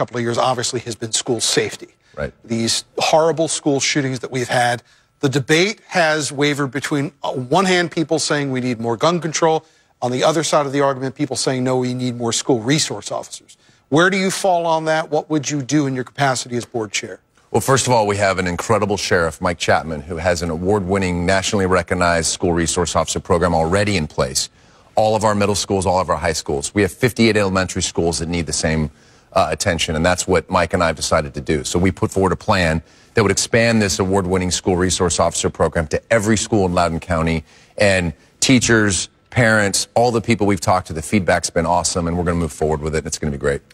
couple of years, obviously, has been school safety. Right. These horrible school shootings that we've had. The debate has wavered between uh, one hand people saying we need more gun control, on the other side of the argument, people saying no, we need more school resource officers. Where do you fall on that? What would you do in your capacity as board chair? Well, first of all, we have an incredible sheriff, Mike Chapman, who has an award winning, nationally recognized school resource officer program already in place all of our middle schools, all of our high schools. We have 58 elementary schools that need the same uh, attention. And that's what Mike and I have decided to do. So we put forward a plan that would expand this award winning school resource officer program to every school in Loudoun County and teachers, parents, all the people we've talked to. The feedback's been awesome, and we're going to move forward with it. It's going to be great.